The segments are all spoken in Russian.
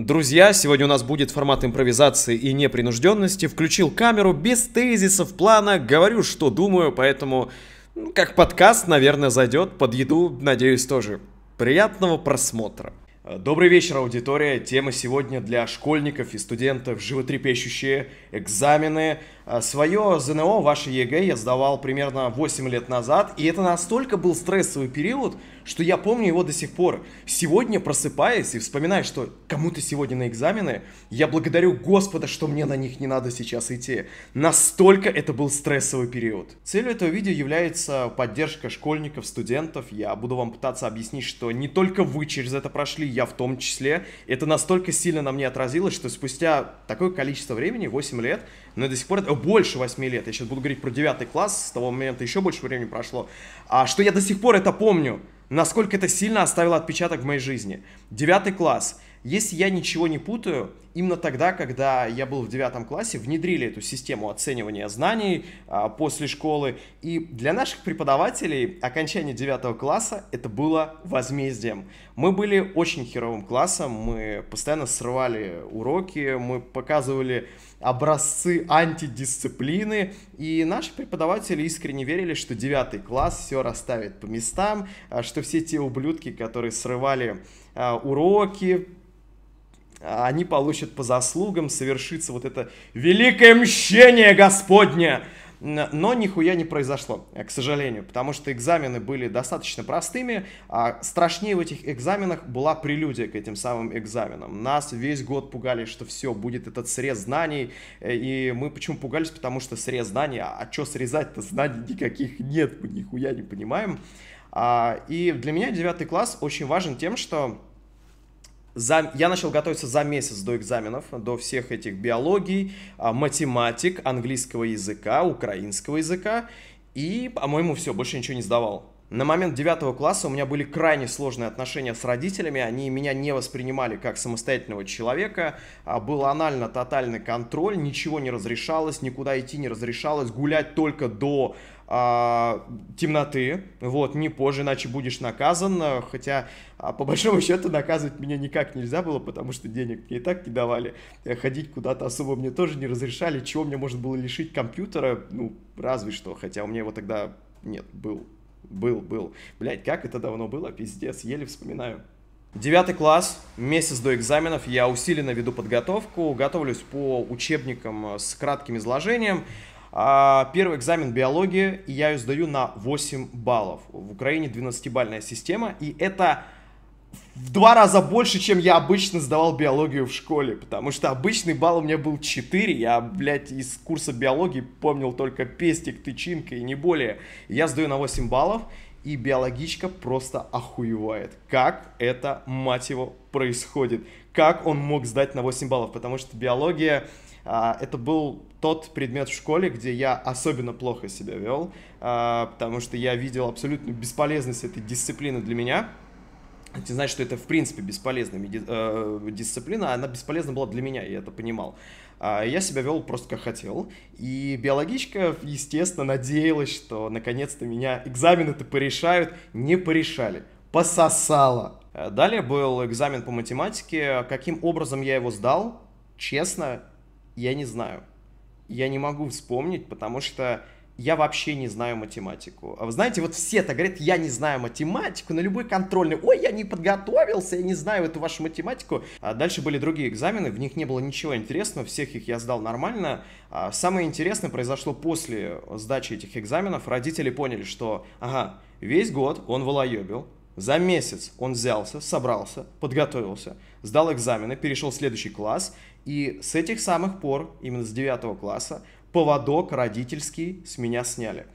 Друзья, сегодня у нас будет формат импровизации и непринужденности. Включил камеру без тезисов, плана, говорю, что думаю, поэтому ну, как подкаст, наверное, зайдет. Под еду, надеюсь, тоже. Приятного просмотра. Добрый вечер, аудитория. Тема сегодня для школьников и студентов животрепещущие экзамены, а, Свое ЗНО, ваше ЕГЭ я сдавал примерно 8 лет назад, и это настолько был стрессовый период, что я помню его до сих пор. Сегодня, просыпаясь и вспоминая, что кому-то сегодня на экзамены, я благодарю Господа, что мне на них не надо сейчас идти. Настолько это был стрессовый период. Целью этого видео является поддержка школьников, студентов. Я буду вам пытаться объяснить, что не только вы через это прошли, я в том числе. Это настолько сильно на мне отразилось, что спустя такое количество времени, 8 лет, но до сих пор это больше 8 лет, я сейчас буду говорить про 9 класс, с того момента еще больше времени прошло, а, что я до сих пор это помню, насколько это сильно оставило отпечаток в моей жизни. 9 класс, если я ничего не путаю, именно тогда, когда я был в девятом классе, внедрили эту систему оценивания знаний а, после школы. И для наших преподавателей окончание девятого класса это было возмездием. Мы были очень херовым классом, мы постоянно срывали уроки, мы показывали образцы антидисциплины, и наши преподаватели искренне верили, что девятый класс все расставит по местам, а, что все те ублюдки, которые срывали а, уроки, они получат по заслугам, совершится вот это великое мщение Господне. Но нихуя не произошло, э, к сожалению, потому что экзамены были достаточно простыми, а страшнее в этих экзаменах была прелюдия к этим самым экзаменам. Нас весь год пугали, что все, будет этот срез знаний, э, и мы почему пугались, потому что срез знаний, а, а что срезать-то, знаний никаких нет, мы нихуя не понимаем. А, и для меня девятый класс очень важен тем, что за, я начал готовиться за месяц до экзаменов, до всех этих биологий, а, математик, английского языка, украинского языка. И, по-моему, все, больше ничего не сдавал. На момент девятого класса у меня были крайне сложные отношения с родителями, они меня не воспринимали как самостоятельного человека, а, был анально тотальный контроль, ничего не разрешалось, никуда идти не разрешалось, гулять только до а, темноты, вот, не позже, иначе будешь наказан, хотя а, по большому счету наказывать меня никак нельзя было, потому что денег мне и так не давали, э, ходить куда-то особо мне тоже не разрешали, чего мне можно было лишить компьютера, ну, разве что, хотя у меня его тогда нет, был был, был. Блять, как это давно было, пиздец, еле вспоминаю. Девятый класс, месяц до экзаменов, я усиленно веду подготовку, готовлюсь по учебникам э, с кратким изложением. А, первый экзамен биологии, я ее сдаю на 8 баллов. В Украине 12-бальная система, и это в два раза больше, чем я обычно сдавал биологию в школе, потому что обычный балл у меня был 4, я, блядь, из курса биологии помнил только пестик, тычинка и не более. Я сдаю на 8 баллов, и биологичка просто охуевает. Как это, мать его, происходит? Как он мог сдать на 8 баллов? Потому что биология а, это был тот предмет в школе, где я особенно плохо себя вел, а, потому что я видел абсолютную бесполезность этой дисциплины для меня это значит, что это в принципе бесполезная меди- э, дисциплина, она бесполезна была для меня, я это понимал. А я себя вел просто как хотел, и биологичка, естественно, надеялась, что наконец-то меня экзамены-то порешают, не порешали, пососала. Э, далее был экзамен по математике, каким образом я его сдал, честно, я не знаю. Я не могу вспомнить, потому что я вообще не знаю математику. А вы знаете, вот все так говорят, я не знаю математику, на любой контрольный, ой, я не подготовился, я не знаю эту вашу математику. А дальше были другие экзамены, в них не было ничего интересного, всех их я сдал нормально. А самое интересное произошло после сдачи этих экзаменов, родители поняли, что, ага, весь год он волоебил, за месяц он взялся, собрался, подготовился, сдал экзамены, перешел в следующий класс, и с этих самых пор, именно с 9 класса, поводок родительский с меня сняли.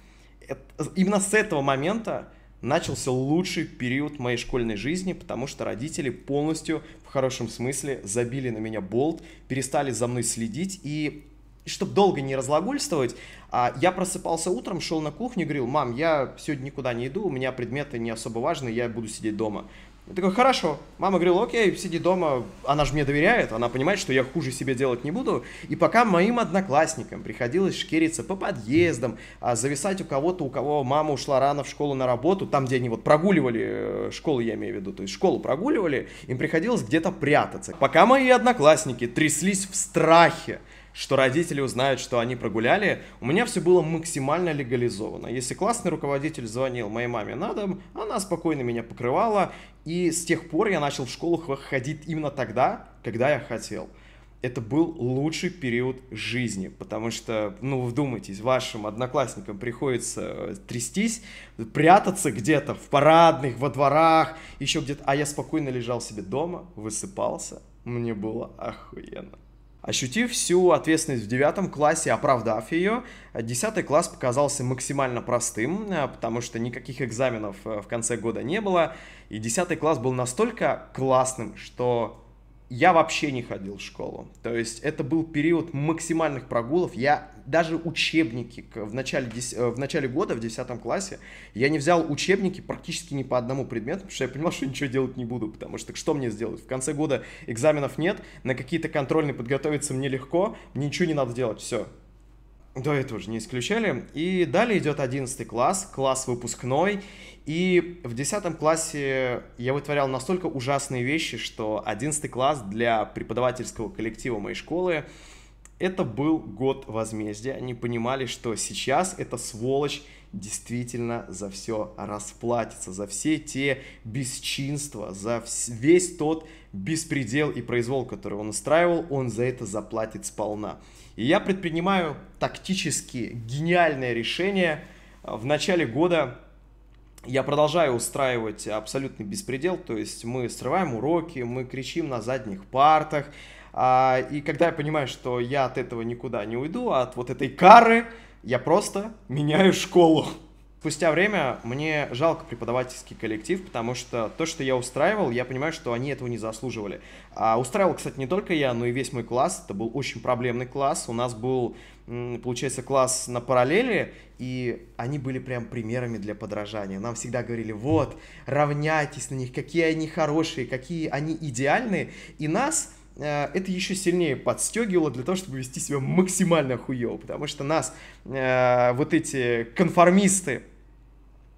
Это, именно с этого момента начался лучший период моей школьной жизни, потому что родители полностью, в хорошем смысле, забили на меня болт, перестали за мной следить и чтобы долго не разлагольствовать, а, я просыпался утром, шел на кухню и говорил, мам, я сегодня никуда не иду, у меня предметы не особо важны я буду сидеть дома. Я такой, хорошо. Мама говорила, окей, сиди дома. Она же мне доверяет, она понимает, что я хуже себе делать не буду. И пока моим одноклассникам приходилось шкериться по подъездам, а зависать у кого-то, у кого мама ушла рано в школу на работу, там, где они вот прогуливали э, школу, я имею в виду, то есть школу прогуливали, им приходилось где-то прятаться. Пока мои одноклассники тряслись в страхе, что родители узнают, что они прогуляли. У меня все было максимально легализовано. Если классный руководитель звонил моей маме на дом, она спокойно меня покрывала. И с тех пор я начал в школу ходить именно тогда, когда я хотел. Это был лучший период жизни, потому что, ну, вдумайтесь, вашим одноклассникам приходится э, трястись, прятаться где-то в парадных, во дворах, еще где-то. А я спокойно лежал себе дома, высыпался, мне было охуенно. Ощутив всю ответственность в девятом классе, оправдав ее, десятый класс показался максимально простым, э, потому что никаких экзаменов э, в конце года не было, и десятый класс был настолько классным, что я вообще не ходил в школу. То есть это был период максимальных прогулов. Я даже учебники в начале, э, в начале года, в 10 классе, я не взял учебники практически ни по одному предмету, потому что я понимал, что ничего делать не буду, потому что что мне сделать? В конце года экзаменов нет, на какие-то контрольные подготовиться мне легко, мне ничего не надо делать, все. До этого же не исключали. И далее идет 11 класс, класс выпускной, и в 10 классе я вытворял настолько ужасные вещи, что 11 класс для преподавательского коллектива моей школы это был год возмездия. Они понимали, что сейчас эта сволочь действительно за все расплатится, за все те бесчинства, за весь тот беспредел и произвол, который он устраивал, он за это заплатит сполна. И я предпринимаю тактически гениальное решение в начале года я продолжаю устраивать абсолютный беспредел, то есть мы срываем уроки, мы кричим на задних партах, а, и когда я понимаю, что я от этого никуда не уйду, а от вот этой кары, я просто меняю школу спустя время мне жалко преподавательский коллектив, потому что то, что я устраивал, я понимаю, что они этого не заслуживали. А устраивал, кстати, не только я, но и весь мой класс. Это был очень проблемный класс. У нас был, получается, класс на параллели, и они были прям примерами для подражания. Нам всегда говорили, вот, равняйтесь на них, какие они хорошие, какие они идеальные. И нас э, это еще сильнее подстегивало для того, чтобы вести себя максимально хуево, потому что нас э, вот эти конформисты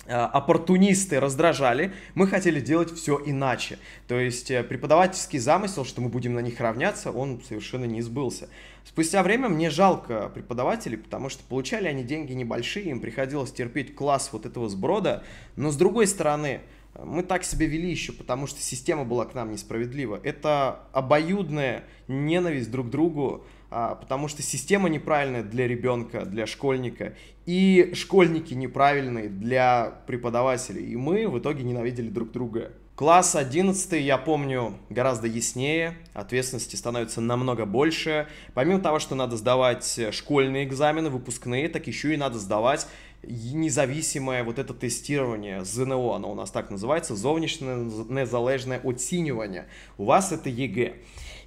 Э, оппортунисты раздражали, мы хотели делать все иначе. То есть э, преподавательский замысел, что мы будем на них равняться, он совершенно не сбылся. Спустя время мне жалко преподавателей, потому что получали они деньги небольшие, им приходилось терпеть класс вот этого сброда. Но с другой стороны, мы так себя вели еще, потому что система была к нам несправедлива. Это обоюдная ненависть друг к другу, а, потому что система неправильная для ребенка, для школьника, и школьники неправильные для преподавателей, и мы в итоге ненавидели друг друга. Класс 11 я помню гораздо яснее, ответственности становится намного больше. Помимо того, что надо сдавать э, школьные экзамены, выпускные, так еще и надо сдавать независимое вот это тестирование ЗНО, оно у нас так называется, зовнешнее незалежное оценивание. У вас это ЕГЭ.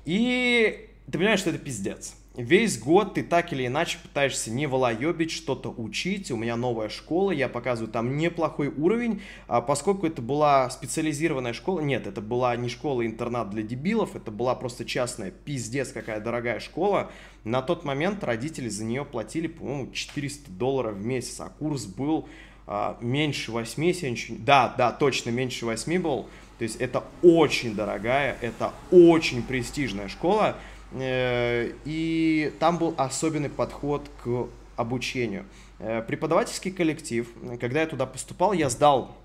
И ты понимаешь, что это пиздец. Весь год ты так или иначе пытаешься не волоебить, что-то учить. У меня новая школа, я показываю там неплохой уровень, а поскольку это была специализированная школа. Нет, это была не школа-интернат а для дебилов, это была просто частная пиздец, какая дорогая школа. На тот момент родители за нее платили, по-моему, 400 долларов в месяц, а курс был а, меньше 8, сенч... да, да, точно меньше 8 был. То есть это очень дорогая, это очень престижная школа. Э, и там был особенный подход к обучению. Э, преподавательский коллектив, когда я туда поступал, я сдал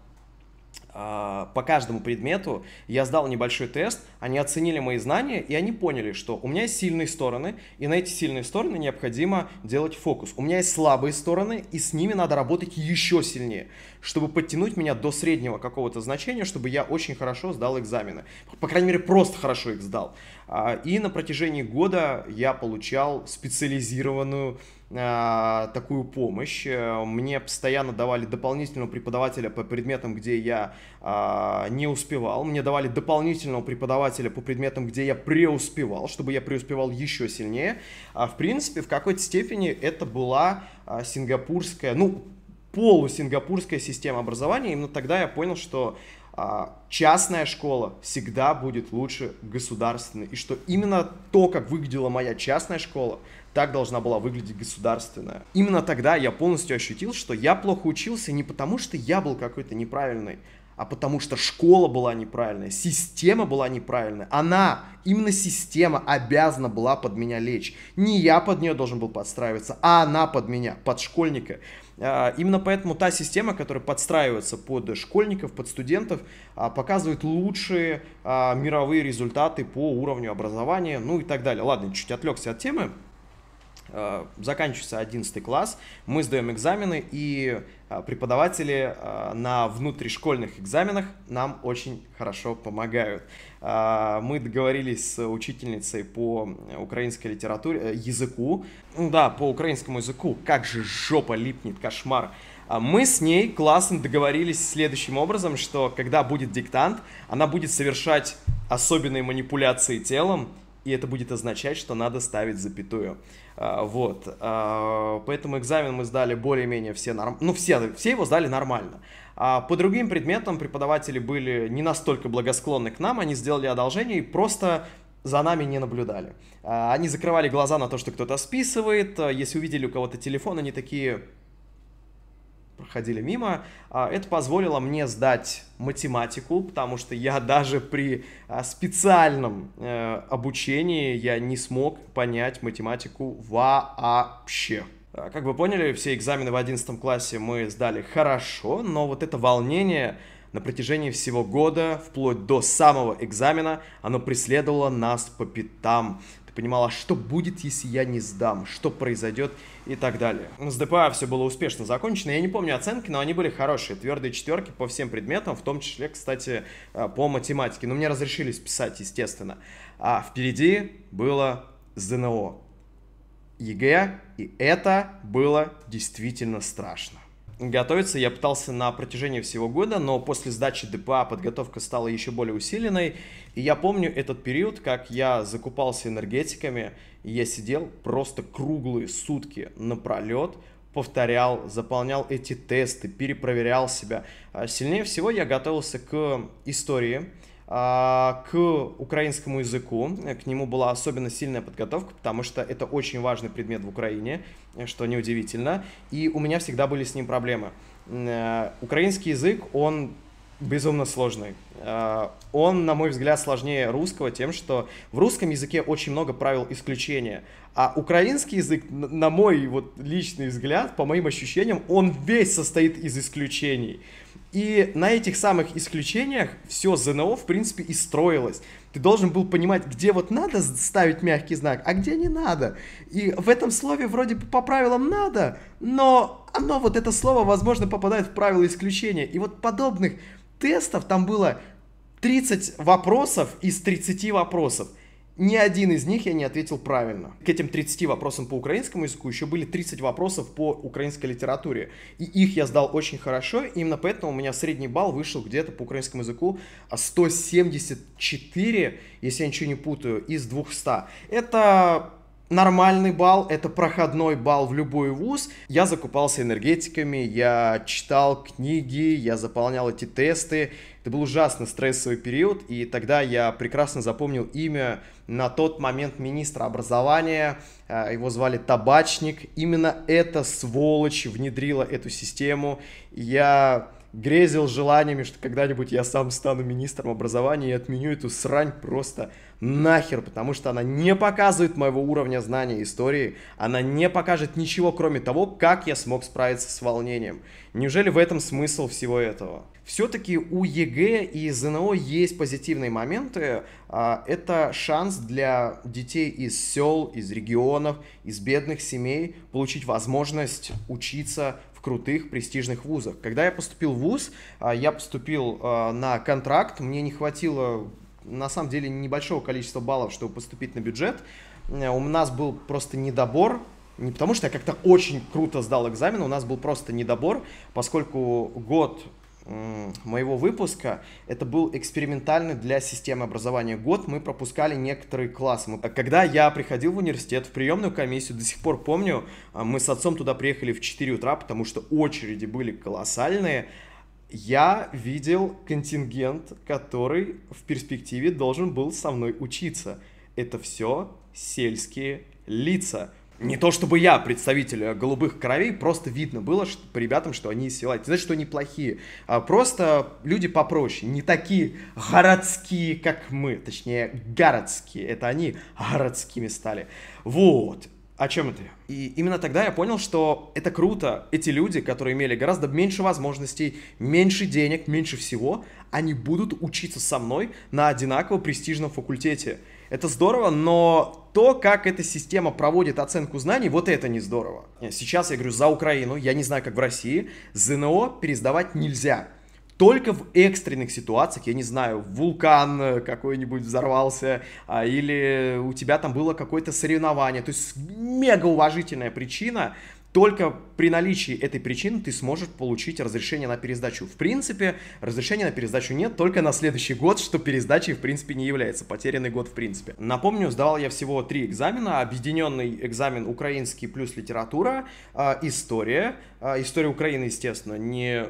а, по каждому предмету. Я сдал небольшой тест, они оценили мои знания, и они поняли, что у меня есть сильные стороны, и на эти сильные стороны необходимо делать фокус. У меня есть слабые стороны, и с ними надо работать еще сильнее, чтобы подтянуть меня до среднего какого-то значения, чтобы я очень хорошо сдал экзамены. По крайней мере, просто хорошо их сдал. А, и на протяжении года я получал специализированную а, такую помощь. Э, мне постоянно давали дополнительного преподавателя по предметам, где я а, не успевал. Мне давали дополнительного преподавателя по предметам, где я преуспевал, чтобы я преуспевал еще сильнее. А, в принципе, в какой-то степени это была а, сингапурская, ну, полусингапурская система образования. Именно тогда я понял, что а, частная школа всегда будет лучше государственной. И что именно то, как выглядела моя частная школа, так должна была выглядеть государственная. Именно тогда я полностью ощутил, что я плохо учился не потому, что я был какой-то неправильный, а потому что школа была неправильная, система была неправильная. Она, именно система обязана была под меня лечь. Не я под нее должен был подстраиваться, а она под меня, под школьника. А, именно поэтому та система, которая подстраивается под школьников, под студентов, а, показывает лучшие а, мировые результаты по уровню образования, ну и так далее. Ладно, чуть отвлекся от темы. Э, заканчивается 11 класс, мы сдаем экзамены, и э, преподаватели э, на внутришкольных экзаменах нам очень хорошо помогают. Мы договорились с учительницей по украинской литературе, языку, ну да, по украинскому языку, как же жопа липнет, кошмар. А мы с ней классно договорились следующим образом, что когда будет диктант, она будет совершать особенные манипуляции телом, и это будет означать, что надо ставить запятую. А, вот. А, поэтому экзамен мы сдали более-менее все норм... Ну, все, все его сдали нормально. А по другим предметам преподаватели были не настолько благосклонны к нам, они сделали одолжение и просто за нами не наблюдали. Они закрывали глаза на то, что кто-то списывает, если увидели у кого-то телефон, они такие проходили мимо. А, это позволило мне сдать математику, потому что я даже при а, специальном э, обучении я не смог понять математику вообще. А, как вы поняли, все экзамены в 11 классе мы сдали хорошо, но вот это волнение на протяжении всего года, вплоть до самого экзамена, оно преследовало нас по пятам. Ты понимала, что будет, если я не сдам, что произойдет и так далее. С ДПА все было успешно закончено. Я не помню оценки, но они были хорошие. Твердые четверки по всем предметам, в том числе, кстати, э, по математике. Но мне разрешили списать, естественно. А впереди было ЗНО. ЕГЭ, и это было действительно страшно. Готовиться я пытался на протяжении всего года, но после сдачи ДПА подготовка стала еще более усиленной. И я помню этот период, как я закупался энергетиками, и я сидел просто круглые сутки напролет, повторял, заполнял эти тесты, перепроверял себя. А сильнее всего я готовился к истории, а, к украинскому языку. К нему была особенно сильная подготовка, потому что это очень важный предмет в Украине, что неудивительно. И у меня всегда были с ним проблемы. Э, украинский язык, он безумно сложный. Э, он, на мой взгляд, сложнее русского тем, что в русском языке очень много правил исключения, а украинский язык, на мой вот личный взгляд, по моим ощущениям, он весь состоит из исключений. И на этих самых исключениях все ЗНО, в принципе, и строилось. Ты должен был понимать, где вот надо ставить мягкий знак, а где не надо. И в этом слове вроде бы по правилам надо, но оно, вот это слово, возможно, попадает в правила исключения. И вот подобных тестов там было 30 вопросов из 30 вопросов – ни один из них я не ответил правильно. К этим 30 вопросам по украинскому языку еще были 30 вопросов по украинской литературе. И их я сдал очень хорошо, и именно поэтому у меня средний балл вышел где-то по украинскому языку 174, а, если я ничего не путаю, из 200. Это нормальный бал, это проходной бал в любой вуз. Я закупался энергетиками, я читал книги, я заполнял эти тесты. Это был ужасно стрессовый период, и тогда я прекрасно запомнил имя на тот момент министра образования, э, его звали Табачник. Именно эта сволочь внедрила эту систему. Я грезил желаниями, что когда-нибудь я сам стану министром образования и отменю эту срань просто нахер, потому что она не показывает моего уровня знания истории, она не покажет ничего, кроме того, как я смог справиться с волнением. Неужели в этом смысл всего этого? Все-таки у ЕГЭ и ЗНО есть позитивные моменты. А, это шанс для детей из сел, из регионов, из бедных семей получить возможность учиться крутых престижных вузах. Когда я поступил в вуз, а, я поступил а, на контракт, мне не хватило на самом деле небольшого количества баллов, чтобы поступить на бюджет. Э, у нас был просто недобор, не потому что я как-то очень круто сдал экзамен, у нас был просто недобор, поскольку год моего выпуска. Это был экспериментальный для системы образования год. Мы пропускали некоторые классы. Мы... Когда я приходил в университет, в приемную комиссию, до сих пор помню, а, мы с отцом туда приехали в 4 утра, потому что очереди были колоссальные. Я видел контингент, который в перспективе должен был со мной учиться. Это все сельские лица не то чтобы я представитель э, голубых кровей, просто видно было что, по ребятам, что они из села. Не значит, что они плохие, а просто люди попроще, не такие городские, как мы, точнее, городские. Это они городскими стали. Вот. О чем это? И именно тогда я понял, что это круто. Эти люди, которые имели гораздо меньше возможностей, меньше денег, меньше всего, они будут учиться со мной на одинаково престижном факультете это здорово, но то, как эта система проводит оценку знаний, вот это не здорово. Э, сейчас я говорю за Украину, я не знаю, как в России, ЗНО пересдавать нельзя. Только в экстренных ситуациях, я не знаю, вулкан э, какой-нибудь взорвался, а, или у тебя там было какое-то соревнование, то есть мега уважительная причина, только при наличии этой причины ты сможешь получить разрешение на пересдачу. В принципе, разрешения на пересдачу нет только на следующий год, что пересдачей в принципе не является, потерянный год в принципе. Напомню, сдавал я всего три экзамена, объединенный экзамен украинский плюс литература, э, история, э, история Украины, естественно, не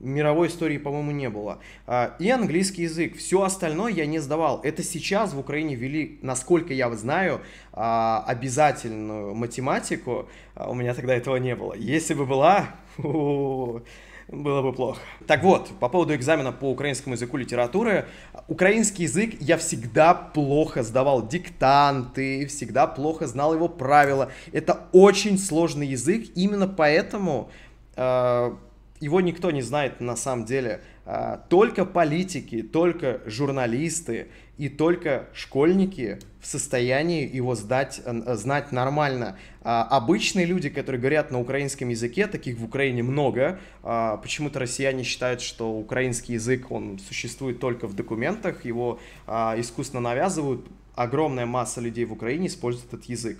мировой истории, по-моему, не было. А, и английский язык. Все остальное я не сдавал. Это сейчас в Украине ввели, насколько я знаю, а, обязательную математику. А, у меня тогда этого не было. Если бы была, было бы плохо. Так вот, по поводу экзамена по украинскому языку литературы. Украинский язык я всегда плохо сдавал диктанты, всегда плохо знал его правила. Это очень сложный язык, именно поэтому его никто не знает на самом деле. А, только политики, только журналисты и только школьники в состоянии его сдать, э, знать нормально. А, обычные люди, которые говорят на украинском языке, таких в Украине много. А, почему-то россияне считают, что украинский язык, он существует только в документах, его искусственно навязывают. Огромная масса людей в Украине использует этот язык.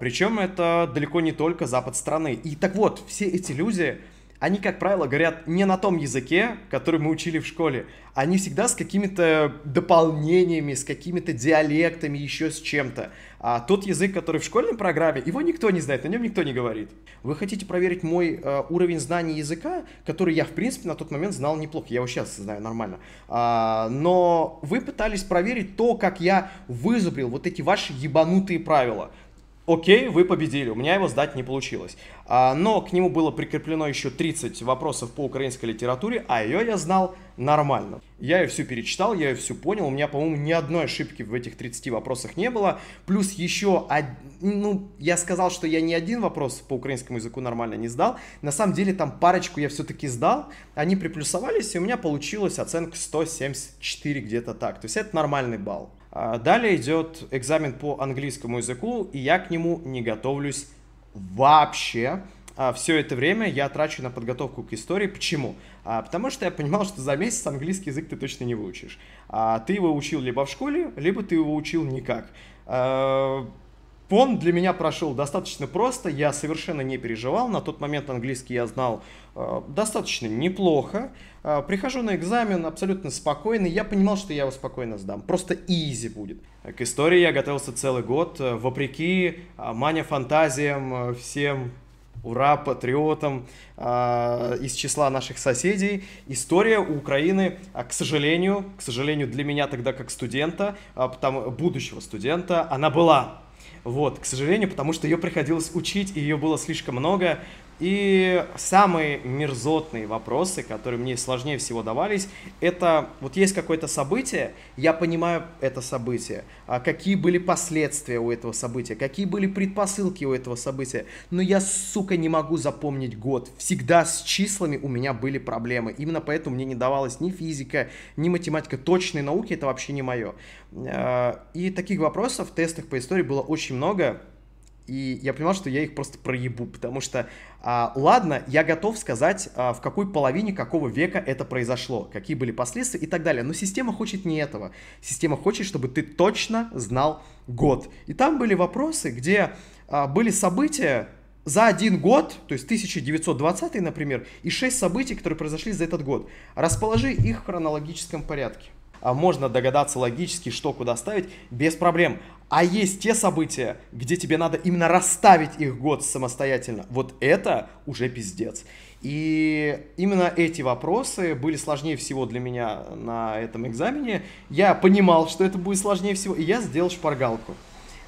Причем это далеко не только запад страны. И так вот, все эти люди, они, как правило, говорят не на том языке, который мы учили в школе. Они всегда с какими-то дополнениями, с какими-то диалектами, еще с чем-то. А тот язык, который в школьной программе, его никто не знает, на нем никто не говорит. Вы хотите проверить мой э, уровень знания языка, который я, в принципе, на тот момент знал неплохо. Я его сейчас знаю нормально. А, но вы пытались проверить то, как я вызубрил вот эти ваши ебанутые правила окей, вы победили, у меня его сдать не получилось. А, но к нему было прикреплено еще 30 вопросов по украинской литературе, а ее я знал нормально. Я ее всю перечитал, я ее всю понял, у меня, по-моему, ни одной ошибки в этих 30 вопросах не было. Плюс еще, од... ну, я сказал, что я ни один вопрос по украинскому языку нормально не сдал. На самом деле там парочку я все-таки сдал, они приплюсовались, и у меня получилась оценка 174 где-то так. То есть это нормальный балл. А, далее идет экзамен по английскому языку, и я к нему не готовлюсь вообще. А, Все это время я трачу на подготовку к истории. Почему? А, потому что я понимал, что за месяц английский язык ты точно не выучишь. Ты его учил либо в школе, либо ты его учил никак. Пон для меня прошел достаточно просто, я совершенно не переживал, на тот момент английский я знал э, достаточно неплохо. Э, прихожу на экзамен абсолютно спокойно, я понимал, что я его спокойно сдам, просто изи будет. К истории я готовился целый год, э, вопреки э, мане фантазиям, э, всем ура патриотам э, из числа наших соседей. История у Украины, а, к сожалению, к сожалению для меня тогда как студента, э, а, потому, будущего студента, она была вот, к сожалению, потому что ее приходилось учить, и ее было слишком много, и самые мерзотные вопросы, которые мне сложнее всего давались, это вот есть какое-то событие, я понимаю это событие, а какие были последствия у этого события, какие были предпосылки у этого события, но я, сука, не могу запомнить год. Всегда с числами у меня были проблемы. Именно поэтому мне не давалась ни физика, ни математика. Точные науки это вообще не мое. А, и таких вопросов в тестах по истории было очень много и я понимал, что я их просто проебу, потому что, а, ладно, я готов сказать, а, в какой половине какого века это произошло, какие были последствия и так далее, но система хочет не этого. Система хочет, чтобы ты точно знал год. И там были вопросы, где а, были события за один год, то есть 1920, например, и шесть событий, которые произошли за этот год. Расположи их в хронологическом порядке. А можно догадаться логически, что куда ставить, без проблем. А есть те события, где тебе надо именно расставить их год самостоятельно. Вот это уже пиздец. И именно эти вопросы были сложнее всего для меня на этом экзамене. Я понимал, что это будет сложнее всего, и я сделал шпаргалку.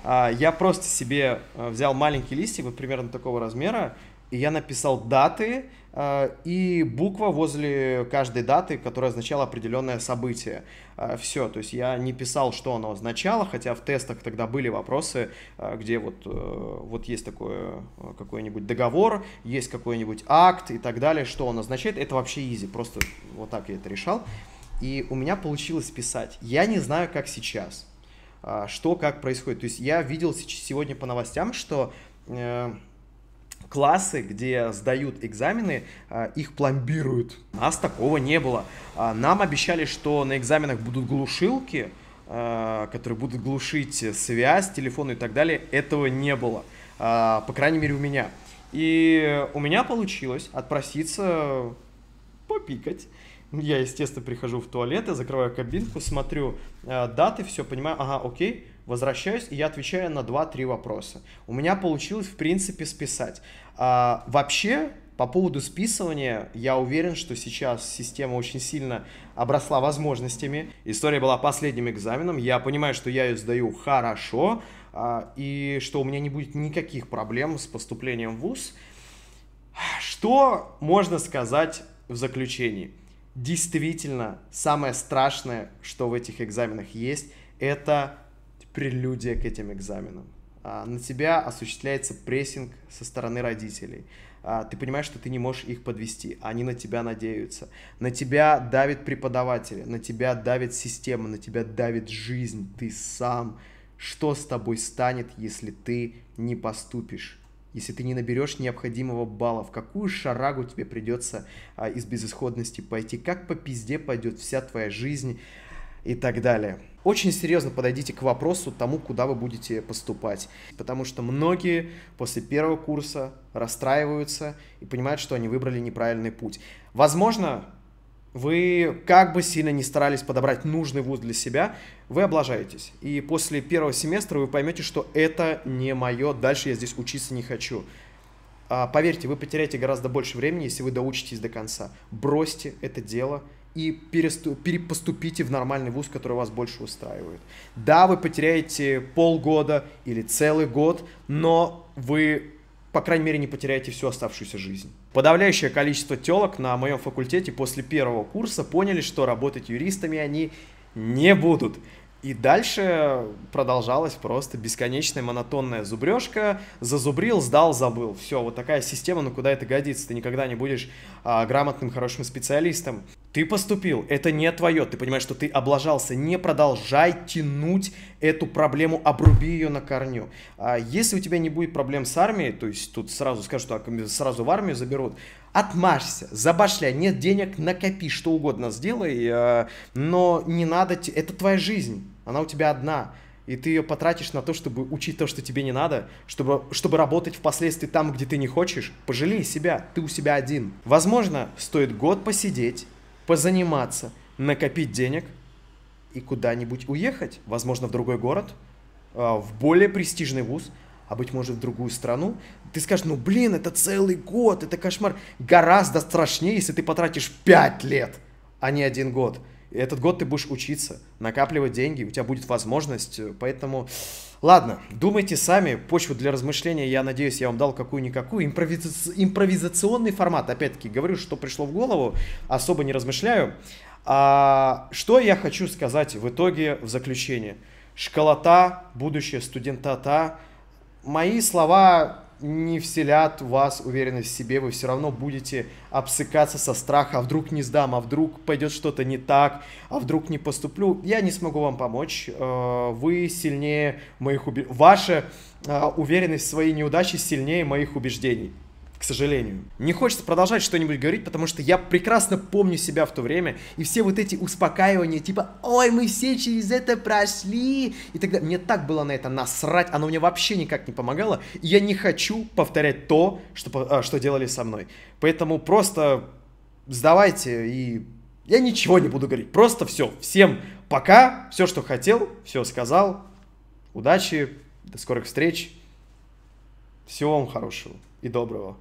А, я просто себе э, взял маленький листик, вот примерно такого размера, и я написал даты, а, и буква возле каждой даты, которая означала определенное событие. А, Все, то есть я не писал, что оно означало, хотя в тестах тогда были вопросы, а, где вот, э, вот есть такой э, какой-нибудь договор, есть какой-нибудь акт и так далее, что он означает. Это вообще изи, просто вот так я это решал. И у меня получилось писать. Я не знаю, как сейчас, что как происходит. То есть я видел сегодня по новостям, что э, классы, где сдают экзамены, а, их пломбируют. У нас такого не было. А, нам обещали, что на экзаменах будут глушилки, а, которые будут глушить связь, телефон и так далее. Этого не было. По крайней мере, у меня. И у меня получилось отпроситься попикать. Я, естественно, прихожу в туалет, я закрываю кабинку, смотрю даты, все, понимаю, ага, окей, возвращаюсь, и я отвечаю на 2-3 вопроса. У меня получилось, в принципе, списать. А, вообще, по поводу списывания, я уверен, что сейчас система очень сильно обросла возможностями. История была последним экзаменом. Я понимаю, что я ее сдаю хорошо, а, и что у меня не будет никаких проблем с поступлением в ВУЗ. Что можно сказать в заключении? Действительно, самое страшное, что в этих экзаменах есть, это прелюдия к этим экзаменам. А, на тебя осуществляется прессинг со стороны родителей. А, ты понимаешь, что ты не можешь их подвести, они на тебя надеются. На тебя давит преподаватели, на тебя давит система, на тебя давит жизнь, ты сам. Что с тобой станет, если ты не поступишь? если ты не наберешь необходимого балла, в какую шарагу тебе придется а, из безысходности пойти, как по пизде пойдет вся твоя жизнь, и так далее. Очень серьезно подойдите к вопросу тому, куда вы будете поступать. Потому что многие после первого курса расстраиваются и понимают, что они выбрали неправильный путь. Возможно, вы как бы сильно не старались подобрать нужный вуз для себя, вы облажаетесь. И после первого семестра вы поймете, что это не мое, дальше я здесь учиться не хочу. А, поверьте, вы потеряете гораздо больше времени, если вы доучитесь до конца. Бросьте это дело – и перепоступите в нормальный вуз, который вас больше устраивает. Да, вы потеряете полгода или целый год, но вы, по крайней мере, не потеряете всю оставшуюся жизнь. Подавляющее количество телок на моем факультете после первого курса поняли, что работать юристами они не будут. И дальше продолжалась просто бесконечная монотонная зубрежка. Зазубрил, сдал, забыл. Все, вот такая система, ну куда это годится? Ты никогда не будешь а, грамотным, хорошим специалистом. Ты поступил, это не твое. Ты понимаешь, что ты облажался. Не продолжай тянуть эту проблему, обруби ее на корню. А если у тебя не будет проблем с армией, то есть тут сразу скажут, что сразу в армию заберут, отмажься, забашляй, нет денег, накопи, что угодно сделай, а, но не надо, это твоя жизнь она у тебя одна. И ты ее потратишь на то, чтобы учить то, что тебе не надо, чтобы, чтобы работать впоследствии там, где ты не хочешь. Пожалей себя, ты у себя один. Возможно, стоит год посидеть, позаниматься, накопить денег и куда-нибудь уехать. Возможно, в другой город, а, в более престижный вуз, а быть может в другую страну, ты скажешь, ну блин, это целый год, это кошмар. Гораздо страшнее, если ты потратишь 5 лет, а не один год. Этот год ты будешь учиться, накапливать деньги, у тебя будет возможность, э, поэтому... Ладно, думайте сами, почву для размышления, я надеюсь, я вам дал какую-никакую. Импровиза... Импровизационный формат, опять-таки, говорю, что пришло в голову, особо не размышляю. А, что я хочу сказать в итоге, в заключение? Школота, будущее студентата. Мои слова не вселят в вас уверенность в себе, вы все равно будете обсыкаться со страха, а вдруг не сдам, а вдруг пойдет что-то не так, а вдруг не поступлю, я не смогу вам помочь, э, вы сильнее моих убеждений, ваша э, уверенность в своей неудаче сильнее моих убеждений к сожалению. Не хочется продолжать что-нибудь говорить, потому что я прекрасно помню себя в то время, и все вот эти успокаивания, типа, ой, мы все через это прошли, и тогда мне так было на это насрать, оно мне вообще никак не помогало, и я не хочу повторять то, что, а, что делали со мной. Поэтому просто сдавайте, и я ничего не буду говорить, просто все, всем пока, все, что хотел, все сказал, удачи, до скорых встреч, всего вам хорошего и доброго.